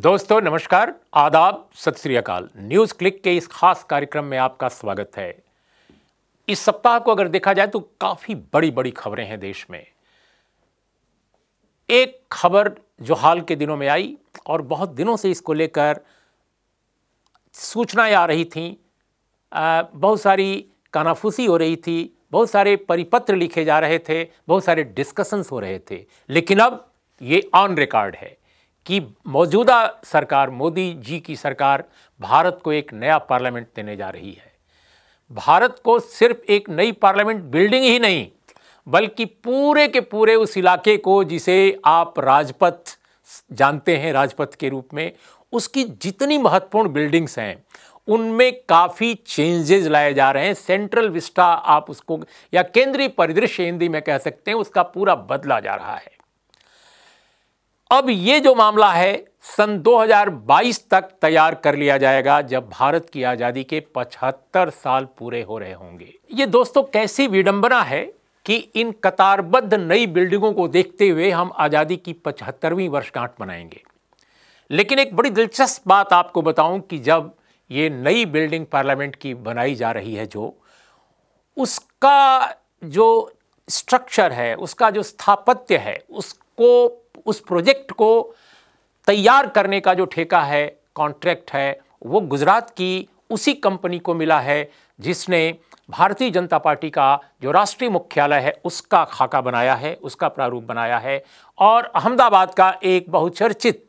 दोस्तों नमस्कार आदाब सत श्री अकाल न्यूज़ क्लिक के इस खास कार्यक्रम में आपका स्वागत है इस सप्ताह को अगर देखा जाए तो काफ़ी बड़ी बड़ी खबरें हैं देश में एक खबर जो हाल के दिनों में आई और बहुत दिनों से इसको लेकर सूचनाएं आ रही थी बहुत सारी कानाफूसी हो रही थी बहुत सारे परिपत्र लिखे जा रहे थे बहुत सारे डिस्कशंस हो रहे थे लेकिन अब ये ऑन रिकॉर्ड है कि मौजूदा सरकार मोदी जी की सरकार भारत को एक नया पार्लियामेंट देने जा रही है भारत को सिर्फ एक नई पार्लियामेंट बिल्डिंग ही नहीं बल्कि पूरे के पूरे उस इलाके को जिसे आप राजपथ जानते हैं राजपथ के रूप में उसकी जितनी महत्वपूर्ण बिल्डिंग्स हैं उनमें काफ़ी चेंजेस लाए जा रहे हैं सेंट्रल विस्टा आप उसको या केंद्रीय परिदृश्य हिंदी में कह सकते हैं उसका पूरा बदला जा रहा है अब ये जो मामला है सन 2022 तक तैयार कर लिया जाएगा जब भारत की आज़ादी के 75 साल पूरे हो रहे होंगे ये दोस्तों कैसी विडंबना है कि इन कतारबद्ध नई बिल्डिंगों को देखते हुए हम आज़ादी की पचहत्तरवीं वर्षगांठ मनाएंगे लेकिन एक बड़ी दिलचस्प बात आपको बताऊं कि जब ये नई बिल्डिंग पार्लियामेंट की बनाई जा रही है जो उसका जो स्ट्रक्चर है उसका जो स्थापत्य है उसको उस प्रोजेक्ट को तैयार करने का जो ठेका है कॉन्ट्रैक्ट है वो गुजरात की उसी कंपनी को मिला है जिसने भारतीय जनता पार्टी का जो राष्ट्रीय मुख्यालय है उसका खाका बनाया है उसका प्रारूप बनाया है और अहमदाबाद का एक बहुचर्चित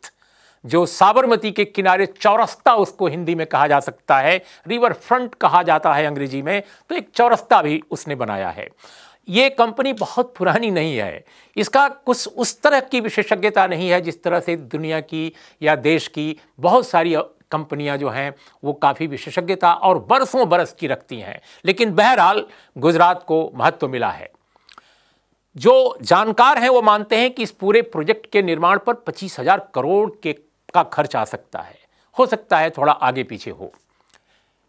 जो साबरमती के किनारे चौरस्ता उसको हिंदी में कहा जा सकता है रिवर फ्रंट कहा जाता है अंग्रेजी में तो एक चौरस्ता भी उसने बनाया है ये कंपनी बहुत पुरानी नहीं है इसका कुछ उस तरह की विशेषज्ञता नहीं है जिस तरह से दुनिया की या देश की बहुत सारी कंपनियां जो हैं वो काफ़ी विशेषज्ञता और बरसों बरस की रखती हैं लेकिन बहरहाल गुजरात को महत्व मिला है जो जानकार हैं वो मानते हैं कि इस पूरे प्रोजेक्ट के निर्माण पर पच्चीस हजार करोड़ के का खर्च आ सकता है हो सकता है थोड़ा आगे पीछे हो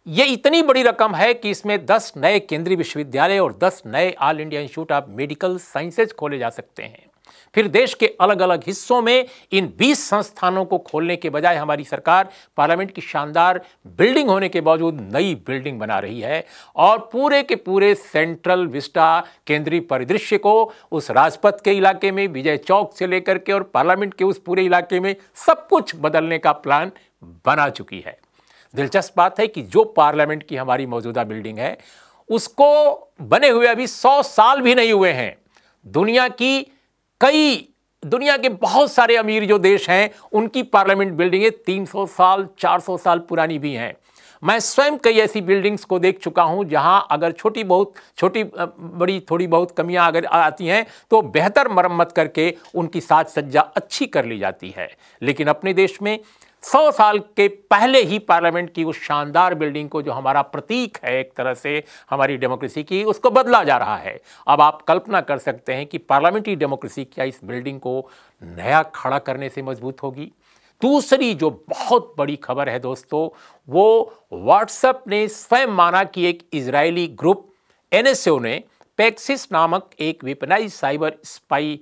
ये इतनी बड़ी रकम है कि इसमें 10 नए केंद्रीय विश्वविद्यालय और 10 नए All India Institute of Medical Sciences खोले जा सकते हैं फिर देश के अलग अलग हिस्सों में इन 20 संस्थानों को खोलने के बजाय हमारी सरकार पार्लियामेंट की शानदार बिल्डिंग होने के बावजूद नई बिल्डिंग बना रही है और पूरे के पूरे सेंट्रल विस्टा केंद्रीय परिदृश्य को उस राजपथ के इलाके में विजय चौक से लेकर के और पार्लियामेंट के उस पूरे इलाके में सब कुछ बदलने का प्लान बना चुकी है दिलचस्प बात है कि जो पार्लियामेंट की हमारी मौजूदा बिल्डिंग है उसको बने हुए अभी सौ साल भी नहीं हुए हैं दुनिया की कई दुनिया के बहुत सारे अमीर जो देश हैं उनकी पार्लियामेंट बिल्डिंगें 300 साल 400 साल पुरानी भी हैं मैं स्वयं कई ऐसी बिल्डिंग्स को देख चुका हूं जहां अगर छोटी बहुत छोटी बड़ी थोड़ी बहुत कमियां अगर आती हैं तो बेहतर मरम्मत करके उनकी साज सज्जा अच्छी कर ली जाती है लेकिन अपने देश में सौ साल के पहले ही पार्लियामेंट की उस शानदार बिल्डिंग को जो हमारा प्रतीक है एक तरह से हमारी डेमोक्रेसी की उसको बदला जा रहा है अब आप कल्पना कर सकते हैं कि पार्लियामेंट्री डेमोक्रेसी क्या इस बिल्डिंग को नया खड़ा करने से मजबूत होगी दूसरी जो बहुत बड़ी खबर है दोस्तों वो व्हाट्सएप ने स्वयं माना कि एक इजरायली ग्रुप एनएसओ ने पैक्सिस नामक एक वेपनाइज साइबर स्पाई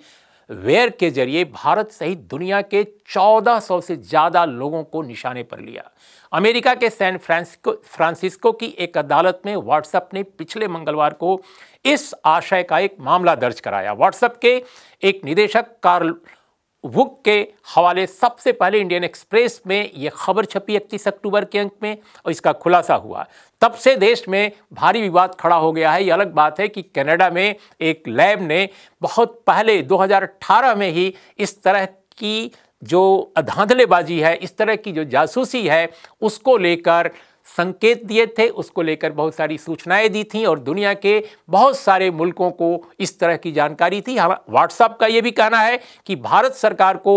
वेयर के जरिए भारत सहित दुनिया के 1400 से ज़्यादा लोगों को निशाने पर लिया अमेरिका के सैन फ्रांसिस्को फ्रांसिस्को की एक अदालत में व्हाट्सएप ने पिछले मंगलवार को इस आशय का एक मामला दर्ज कराया व्हाट्सएप के एक निदेशक कार्ल वुक के हवाले सबसे पहले इंडियन एक्सप्रेस में ये खबर छपी इकतीस अक्टूबर के अंक में और इसका खुलासा हुआ तब से देश में भारी विवाद खड़ा हो गया है ये अलग बात है कि कनाडा में एक लैब ने बहुत पहले 2018 में ही इस तरह की जो धांधलेबाजी है इस तरह की जो जासूसी है उसको लेकर संकेत दिए थे उसको लेकर बहुत सारी सूचनाएं दी थी और दुनिया के बहुत सारे मुल्कों को इस तरह की जानकारी थी हम व्हाट्सअप का ये भी कहना है कि भारत सरकार को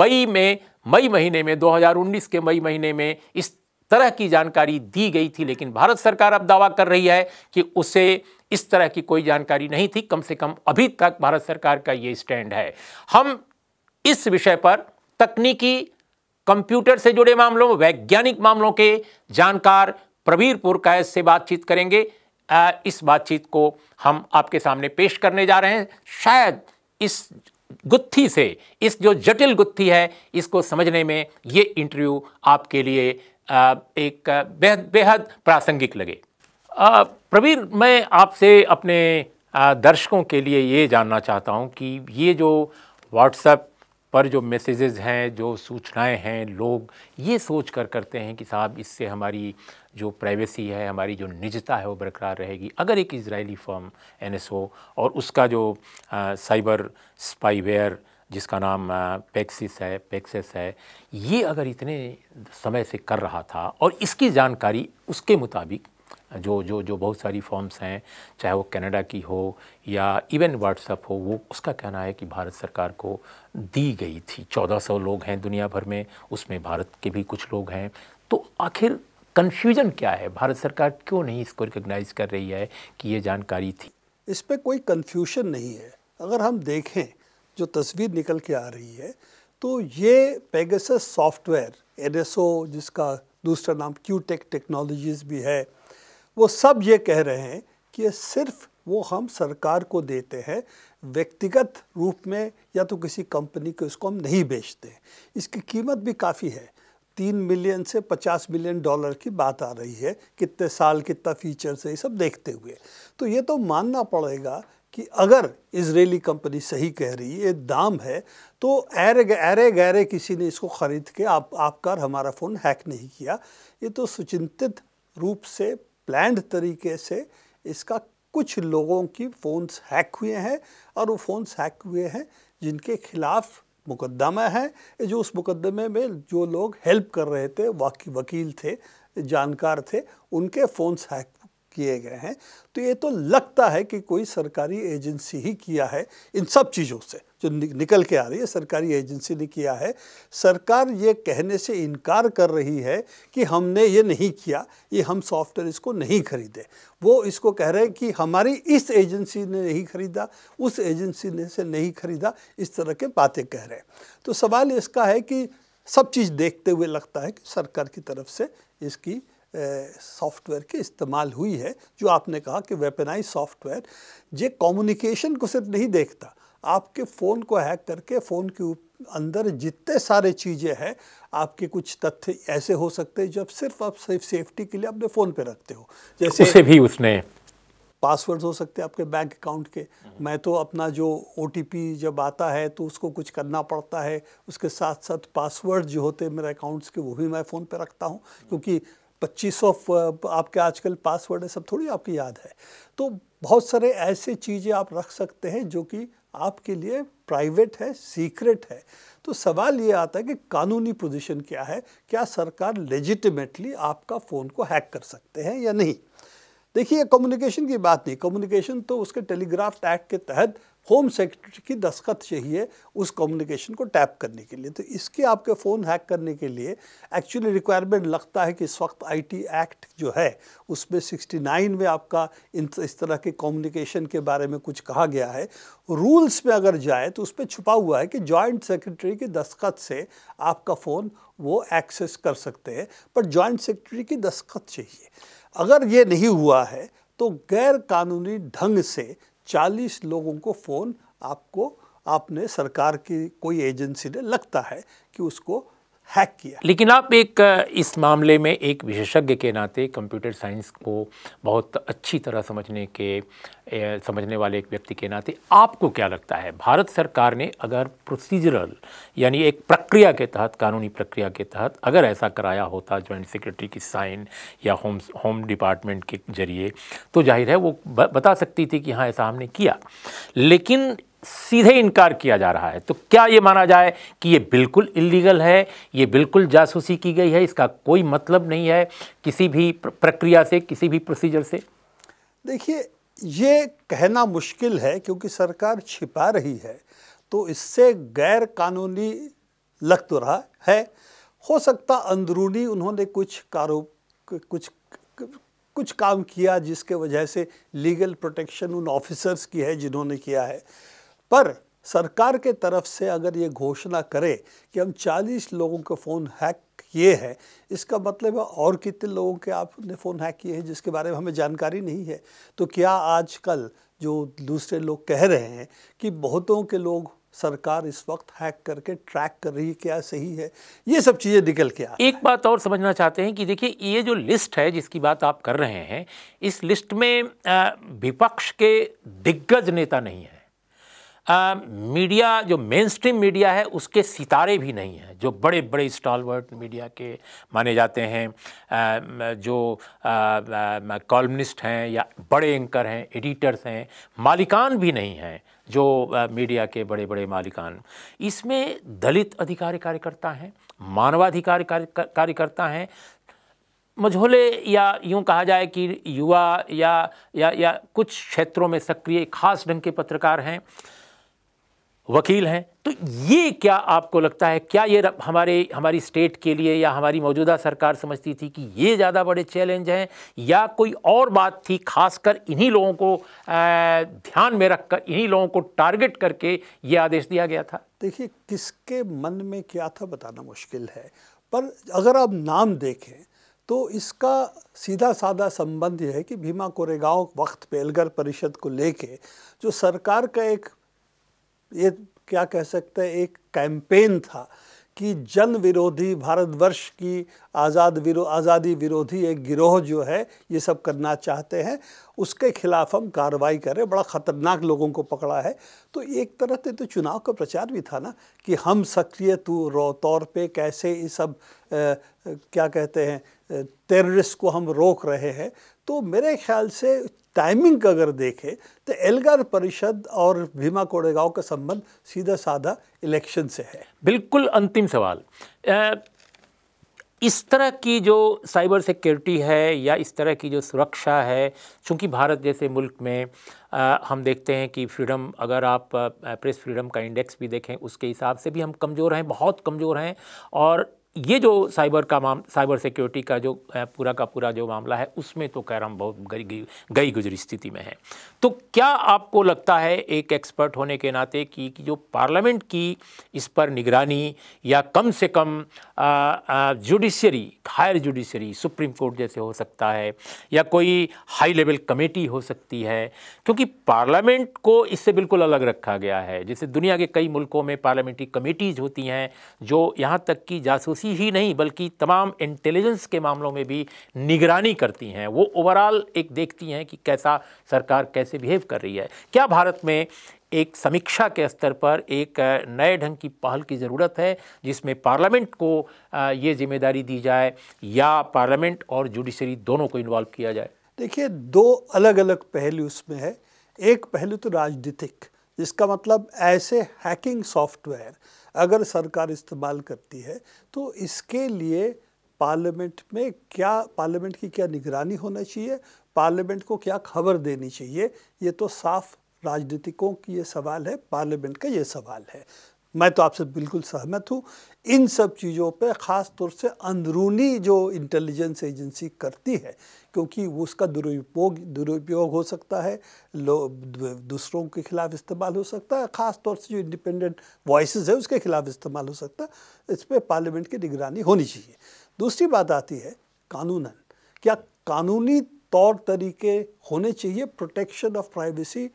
मई में मई महीने में 2019 के मई महीने में इस तरह की जानकारी दी गई थी लेकिन भारत सरकार अब दावा कर रही है कि उसे इस तरह की कोई जानकारी नहीं थी कम से कम अभी तक भारत सरकार का ये स्टैंड है हम इस विषय पर तकनीकी कंप्यूटर से जुड़े मामलों वैज्ञानिक मामलों के जानकार प्रवीरपुर कैस से बातचीत करेंगे इस बातचीत को हम आपके सामने पेश करने जा रहे हैं शायद इस गुत्थी से इस जो जटिल गुत्थी है इसको समझने में ये इंटरव्यू आपके लिए एक बेहद बेहद प्रासंगिक लगे प्रवीर मैं आपसे अपने दर्शकों के लिए ये जानना चाहता हूँ कि ये जो व्हाट्सएप पर जो मैसेजेस हैं जो सूचनाएं हैं लोग ये सोच कर करते हैं कि साहब इससे हमारी जो प्राइवेसी है हमारी जो निजता है वो बरकरार रहेगी अगर एक इजरायली फर्म एन और उसका जो आ, साइबर स्पाईवेयर जिसका नाम पैक्सिस है पैक्सेस है ये अगर इतने समय से कर रहा था और इसकी जानकारी उसके मुताबिक जो जो जो बहुत सारी फॉर्म्स हैं चाहे वो कनाडा की हो या इवन व्हाट्सअप हो वो उसका कहना है कि भारत सरकार को दी गई थी 1400 लोग हैं दुनिया भर में उसमें भारत के भी कुछ लोग हैं तो आखिर कन्फ्यूजन क्या है भारत सरकार क्यों नहीं इसको रिकग्नाइज कर रही है कि ये जानकारी थी इस पर कोई कन्फ्यूजन नहीं है अगर हम देखें जो तस्वीर निकल के आ रही है तो ये पेगस सॉफ्टवेयर एन जिसका दूसरा नाम क्यू टेक टेक्नोलॉजीज़ भी है वो सब ये कह रहे हैं कि ये सिर्फ वो हम सरकार को देते हैं व्यक्तिगत रूप में या तो किसी कंपनी को इसको हम नहीं बेचते इसकी कीमत भी काफ़ी है तीन मिलियन से पचास मिलियन डॉलर की बात आ रही है कितने साल कितना फीचर्स है ये सब देखते हुए तो ये तो मानना पड़ेगा कि अगर इसराइली कंपनी सही कह रही है ये दाम है तो ऐरे ऐरे गैरे किसी ने इसको ख़रीद के आप आपका हमारा फ़ोन हैक नहीं किया ये तो सुचिंतित रूप से प्लान्ड तरीके से इसका कुछ लोगों की फ़ोन्स हैक हुए हैं और वो फ़ोन्स हैक हुए हैं जिनके खिलाफ मुकदमा है जो उस मुकदमे में जो लोग हेल्प कर रहे थे वाकी वकील थे जानकार थे उनके फ़ोन्स हैक किए गए हैं तो ये तो लगता है कि कोई सरकारी एजेंसी ही किया है इन सब चीज़ों से जो निकल के आ रही है सरकारी एजेंसी ने किया है सरकार ये कहने से इनकार कर रही है कि हमने ये नहीं किया ये हम सॉफ्टवेयर इसको नहीं खरीदे वो इसको कह रहे हैं कि हमारी इस एजेंसी ने नहीं खरीदा उस एजेंसी ने से नहीं खरीदा इस तरह के बातें कह रहे हैं तो सवाल इसका है कि सब चीज़ देखते हुए लगता है कि सरकार की तरफ से इसकी सॉफ्टवेयर के इस्तेमाल हुई है जो आपने कहा कि वेपनाइज सॉफ्टवेयर ये कम्युनिकेशन को सिर्फ नहीं देखता आपके फ़ोन को हैक करके फ़ोन के अंदर जितने सारे चीज़ें हैं आपके कुछ तथ्य ऐसे हो सकते हैं जब सिर्फ आप सिर्फ सेफ्टी के लिए अपने फ़ोन पे रखते हो जैसे उसे भी उसने पासवर्ड हो सकते हैं आपके बैंक अकाउंट के हम्म। मैं तो अपना जो ओ जब आता है तो उसको कुछ करना पड़ता है उसके साथ साथ पासवर्ड जो होते हैं मेरे अकाउंट्स के वो भी मैं फ़ोन पर रखता हूँ क्योंकि पच्चीस सौ आपके आजकल पासवर्ड है सब थोड़ी आपकी याद है तो बहुत सारे ऐसे चीज़ें आप रख सकते हैं जो कि आपके लिए प्राइवेट है सीक्रेट है तो सवाल ये आता है कि कानूनी पोजीशन क्या है क्या सरकार लेजिटिमेटली आपका फ़ोन को हैक कर सकते हैं या नहीं देखिए कम्युनिकेशन की बात नहीं कम्युनिकेशन तो उसके टेलीग्राफ एक्ट के तहत होम सेक्रेटरी की दस्खत चाहिए उस कम्युनिकेशन को टैप करने के लिए तो इसके आपके फ़ोन हैक करने के लिए एक्चुअली रिक्वायरमेंट लगता है कि इस वक्त आईटी एक्ट जो है उसमें 69 में आपका इन इस तरह के कम्युनिकेशन के बारे में कुछ कहा गया है रूल्स में अगर जाए तो उस पर छुपा हुआ है कि जॉइंट सेक्रेटरी की दस्खत से आपका फ़ोन वो एक्सेस कर सकते हैं पर जॉइंट सेक्रेटरी की दस्खत चाहिए अगर ये नहीं हुआ है तो गैर कानूनी ढंग से चालीस लोगों को फ़ोन आपको आपने सरकार की कोई एजेंसी ने लगता है कि उसको हैक किया लेकिन आप एक इस मामले में एक विशेषज्ञ के नाते कंप्यूटर साइंस को बहुत अच्छी तरह समझने के ए, समझने वाले एक व्यक्ति के नाते आपको क्या लगता है भारत सरकार ने अगर प्रोसीजरल यानी एक प्रक्रिया के तहत कानूनी प्रक्रिया के तहत अगर ऐसा कराया होता जॉइंट सेक्रेटरी की साइन या होम होम डिपार्टमेंट के जरिए तो जाहिर है वो बता सकती थी कि हाँ ऐसा हमने किया लेकिन सीधे इनकार किया जा रहा है तो क्या ये माना जाए कि ये बिल्कुल इलीगल है ये बिल्कुल जासूसी की गई है इसका कोई मतलब नहीं है किसी भी प्रक्रिया से किसी भी प्रोसीजर से देखिए ये कहना मुश्किल है क्योंकि सरकार छिपा रही है तो इससे गैर कानूनी लग तो रहा है हो सकता अंदरूनी उन्होंने कुछ कारो कुछ कुछ काम किया जिसके वजह से लीगल प्रोटेक्शन उन ऑफिसर्स की है जिन्होंने किया है पर सरकार के तरफ से अगर ये घोषणा करे कि हम 40 लोगों के फ़ोन हैक किए हैं इसका मतलब है और कितने लोगों के आपने फ़ोन हैक किए हैं जिसके बारे में हमें जानकारी नहीं है तो क्या आजकल जो दूसरे लोग कह रहे हैं कि बहुतों के लोग सरकार इस वक्त हैक करके ट्रैक कर रही है क्या सही है ये सब चीज़ें निकल के आ एक बात और समझना चाहते हैं कि देखिए ये जो लिस्ट है जिसकी बात आप कर रहे हैं इस लिस्ट में विपक्ष के दिग्गज नेता नहीं है मीडिया जो मेन स्ट्रीम मीडिया है उसके सितारे भी नहीं हैं जो बड़े बड़े स्टॉलवर्ट मीडिया के माने जाते हैं आ, जो कॉलमनिस्ट हैं या बड़े एंकर हैं एडिटर्स हैं मालिकान भी नहीं हैं जो आ, मीडिया के बड़े बड़े मालिकान इसमें दलित अधिकारी कार्यकर्ता हैं मानवाधिकार कार्यकर्ता हैं मझोले या यूं कहा जाए कि युवा या या या कुछ क्षेत्रों में सक्रिय खास ढंग के पत्रकार हैं वकील हैं तो ये क्या आपको लगता है क्या ये हमारे हमारी स्टेट के लिए या हमारी मौजूदा सरकार समझती थी कि ये ज़्यादा बड़े चैलेंज हैं या कोई और बात थी खासकर इन्हीं लोगों को ध्यान में रखकर इन्हीं लोगों को टारगेट करके ये आदेश दिया गया था देखिए किसके मन में क्या था बताना मुश्किल है पर अगर आप नाम देखें तो इसका सीधा साधा संबंध यह है कि भीमा कोरेगांव वक्त पेलगर परिषद को लेके जो सरकार का एक ये क्या कह सकते हैं एक कैंपेन था कि जन विरोधी भारतवर्ष की आज़ाद विरो आज़ादी विरोधी एक गिरोह जो है ये सब करना चाहते हैं उसके खिलाफ हम कार्रवाई करें बड़ा ख़तरनाक लोगों को पकड़ा है तो एक तरह से तो चुनाव का प्रचार भी था ना कि हम सक्रिय तौर पे कैसे ये सब आ, क्या कहते हैं टेररिस्ट को हम रोक रहे हैं तो मेरे ख्याल से टाइमिंग अगर देखें तो एल्गार परिषद और भीमा कोड़ेगांव का संबंध सीधा साधा इलेक्शन से है बिल्कुल अंतिम सवाल इस तरह की जो साइबर सिक्योरिटी है या इस तरह की जो सुरक्षा है चूँकि भारत जैसे मुल्क में आ, हम देखते हैं कि फ्रीडम अगर आप प्रेस फ्रीडम का इंडेक्स भी देखें उसके हिसाब से भी हम कमज़ोर हैं बहुत कमज़ोर हैं और ये जो साइबर का माम साइबर सिक्योरिटी का जो पूरा का पूरा जो मामला है उसमें तो खैर हम बहुत गई गई गई गुजरी स्थिति में है तो क्या आपको लगता है एक एक्सपर्ट होने के नाते कि, कि जो पार्लियामेंट की इस पर निगरानी या कम से कम judiciary higher judiciary supreme court जैसे हो सकता है या कोई हाई लेवल कमेटी हो सकती है क्योंकि पार्लियामेंट को इससे बिल्कुल अलग रखा गया है जैसे दुनिया के कई मुल्कों में पार्लियामेंट्री कमेटीज़ होती हैं जो यहाँ तक कि जासूसी सी ही नहीं बल्कि तमाम इंटेलिजेंस के मामलों में भी निगरानी करती हैं वो ओवरऑल एक देखती हैं कि कैसा सरकार कैसे बिहेव कर रही है क्या भारत में एक समीक्षा के स्तर पर एक नए ढंग की पहल की ज़रूरत है जिसमें पार्लियामेंट को ये जिम्मेदारी दी जाए या पार्लियामेंट और जुडिशरी दोनों को इन्वॉल्व किया जाए देखिए दो अलग अलग पहलू उसमें है एक पहलू तो राजनीतिक जिसका मतलब ऐसे हैकिंग सॉफ्टवेयर अगर सरकार इस्तेमाल करती है तो इसके लिए पार्लियामेंट में क्या पार्लियामेंट की क्या निगरानी होना चाहिए पार्लियामेंट को क्या खबर देनी चाहिए ये तो साफ राजनीतिकों की ये सवाल है पार्लियामेंट का ये सवाल है मैं तो आपसे बिल्कुल सहमत हूँ इन सब चीज़ों पे ख़ास तौर से अंदरूनी जो इंटेलिजेंस एजेंसी करती है क्योंकि उसका दुरुपयोग दुरुपयोग हो सकता है दूसरों के खिलाफ इस्तेमाल हो सकता है ख़ास तौर से जो इंडिपेंडेंट वॉइस है उसके खिलाफ इस्तेमाल हो सकता है इस पर पार्लियामेंट की निगरानी होनी चाहिए दूसरी बात आती है कानून क्या कानूनी तौर तरीके होने चाहिए प्रोटेक्शन ऑफ प्राइवेसी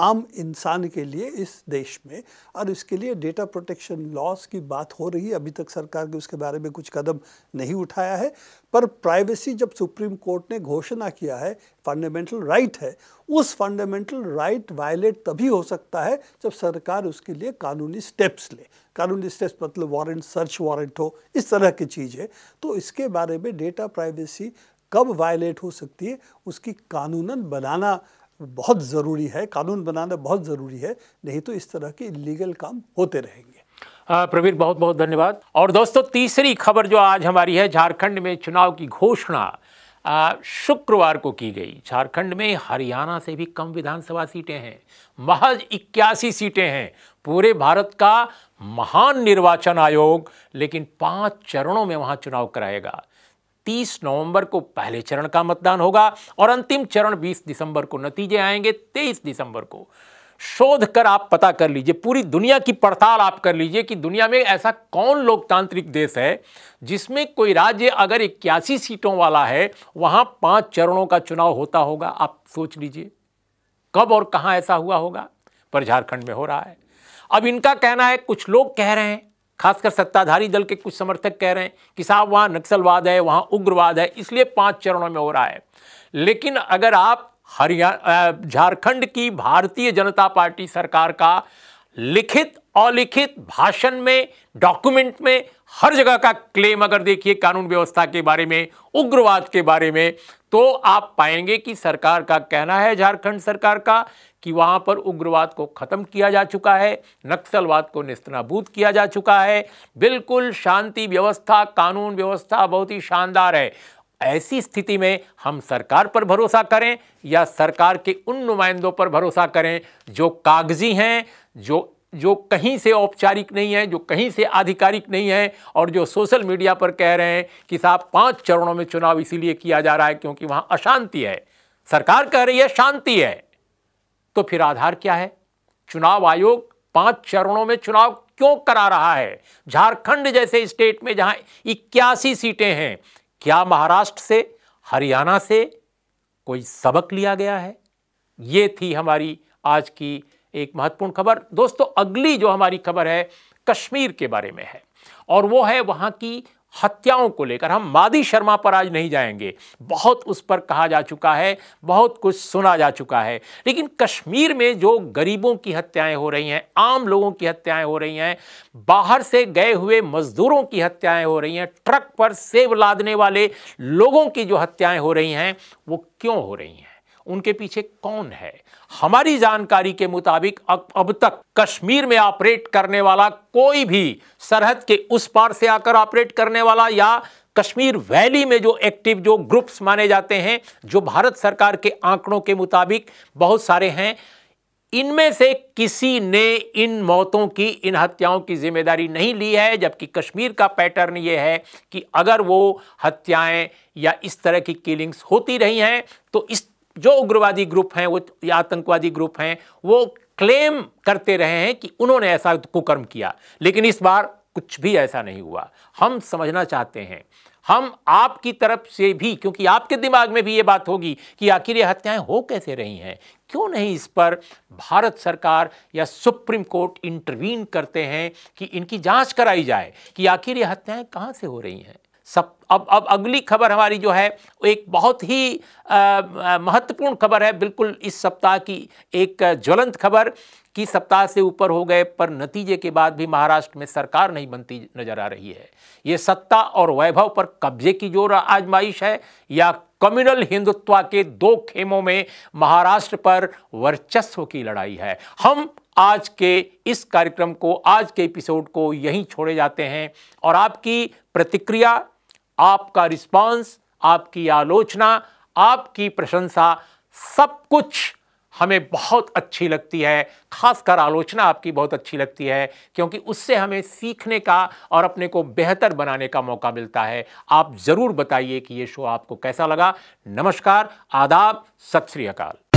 आम इंसान के लिए इस देश में और इसके लिए डेटा प्रोटेक्शन लॉस की बात हो रही है अभी तक सरकार ने उसके बारे में कुछ कदम नहीं उठाया है पर प्राइवेसी जब सुप्रीम कोर्ट ने घोषणा किया है फंडामेंटल राइट है उस फंडामेंटल राइट वायलेट तभी हो सकता है जब सरकार उसके लिए कानूनी स्टेप्स ले कानूनी स्टेप्स मतलब वारंट सर्च वारंट हो इस तरह की चीज़ है तो इसके बारे में डेटा प्राइवेसी कब वायलेट हो सकती है उसकी कानूनन बनाना बहुत ज़रूरी है कानून बनाना बहुत ज़रूरी है नहीं तो इस तरह के इलीगल काम होते रहेंगे प्रवीर बहुत बहुत धन्यवाद और दोस्तों तीसरी खबर जो आज हमारी है झारखंड में चुनाव की घोषणा शुक्रवार को की गई झारखंड में हरियाणा से भी कम विधानसभा सीटें हैं महज इक्यासी सीटें हैं पूरे भारत का महान निर्वाचन आयोग लेकिन पांच चरणों में वहां चुनाव कराएगा 30 नवंबर को पहले चरण का मतदान होगा और अंतिम चरण 20 दिसंबर को नतीजे आएंगे 23 दिसंबर को शोध कर आप पता कर लीजिए पूरी दुनिया की पड़ताल आप कर लीजिए कि दुनिया में ऐसा कौन लोकतांत्रिक देश है जिसमें कोई राज्य अगर इक्यासी सीटों वाला है वहां पांच चरणों का चुनाव होता होगा आप सोच लीजिए कब और कहां ऐसा हुआ होगा पर झारखंड में हो रहा है अब इनका कहना है कुछ लोग कह रहे हैं खासकर सत्ताधारी दल के कुछ समर्थक कह रहे हैं कि साहब वहाँ नक्सलवाद है वहाँ उग्रवाद है इसलिए पाँच चरणों में हो रहा है लेकिन अगर आप हरियाणा झारखंड की भारतीय जनता पार्टी सरकार का लिखित अलिखित भाषण में डॉक्यूमेंट में हर जगह का क्लेम अगर देखिए कानून व्यवस्था के बारे में उग्रवाद के बारे में तो आप पाएंगे कि सरकार का कहना है झारखंड सरकार का कि वहाँ पर उग्रवाद को ख़त्म किया जा चुका है नक्सलवाद को निस्तनाबूद किया जा चुका है बिल्कुल शांति व्यवस्था कानून व्यवस्था बहुत ही शानदार है ऐसी स्थिति में हम सरकार पर भरोसा करें या सरकार के उन नुमाइंदों पर भरोसा करें जो कागजी हैं जो जो कहीं से औपचारिक नहीं है जो कहीं से आधिकारिक नहीं है और जो सोशल मीडिया पर कह रहे हैं कि साहब पांच चरणों में चुनाव इसीलिए किया जा रहा है क्योंकि वहां अशांति है सरकार कह रही है शांति है तो फिर आधार क्या है चुनाव आयोग पांच चरणों में चुनाव क्यों करा रहा है झारखंड जैसे स्टेट में जहां इक्यासी सीटें हैं क्या महाराष्ट्र से हरियाणा से कोई सबक लिया गया है ये थी हमारी आज की एक महत्वपूर्ण खबर दोस्तों अगली जो हमारी खबर है कश्मीर के बारे में है और वो है वहाँ की हत्याओं को लेकर हम मादी शर्मा पर आज नहीं जाएंगे बहुत उस पर कहा जा चुका है बहुत कुछ सुना जा चुका है लेकिन कश्मीर में जो गरीबों की हत्याएं हो रही हैं आम लोगों की हत्याएं हो रही हैं बाहर से गए हुए मजदूरों की हत्याएं हो रही हैं ट्रक पर सेब लादने वाले लोगों की जो हत्याएं हो रही हैं वो क्यों हो रही हैं उनके पीछे कौन है हमारी जानकारी के मुताबिक अब तक कश्मीर में ऑपरेट करने वाला कोई भी सरहद के उस पार से आकर ऑपरेट करने वाला या कश्मीर वैली में जो एक्टिव जो ग्रुप्स माने जाते हैं जो भारत सरकार के आंकड़ों के मुताबिक बहुत सारे हैं इनमें से किसी ने इन मौतों की इन हत्याओं की जिम्मेदारी नहीं ली है जबकि कश्मीर का पैटर्न ये है कि अगर वो हत्याएं या इस तरह की किलिंग्स होती रही हैं तो इस जो उग्रवादी ग्रुप हैं वो या आतंकवादी ग्रुप हैं वो क्लेम करते रहे हैं कि उन्होंने ऐसा कुकर्म किया लेकिन इस बार कुछ भी ऐसा नहीं हुआ हम समझना चाहते हैं हम आपकी तरफ से भी क्योंकि आपके दिमाग में भी ये बात होगी कि आखिर ये हत्याएं हो कैसे रही हैं क्यों नहीं इस पर भारत सरकार या सुप्रीम कोर्ट इंटरवीन करते हैं कि इनकी जांच कराई जाए कि आखिर ये हत्याएं कहाँ से हो रही हैं सब अब अब अगली खबर हमारी जो है एक बहुत ही महत्वपूर्ण खबर है बिल्कुल इस सप्ताह की एक ज्वलंत खबर कि सप्ताह से ऊपर हो गए पर नतीजे के बाद भी महाराष्ट्र में सरकार नहीं बनती नजर आ रही है ये सत्ता और वैभव पर कब्जे की जोर आजमाइश है या कम्युनल हिंदुत्व के दो खेमों में महाराष्ट्र पर वर्चस्व की लड़ाई है हम आज के इस कार्यक्रम को आज के एपिसोड को यहीं छोड़े जाते हैं और आपकी प्रतिक्रिया आपका रिस्पांस आपकी आलोचना आपकी प्रशंसा सब कुछ हमें बहुत अच्छी लगती है खासकर आलोचना आपकी बहुत अच्छी लगती है क्योंकि उससे हमें सीखने का और अपने को बेहतर बनाने का मौका मिलता है आप ज़रूर बताइए कि ये शो आपको कैसा लगा नमस्कार आदाब सत श्री अकाल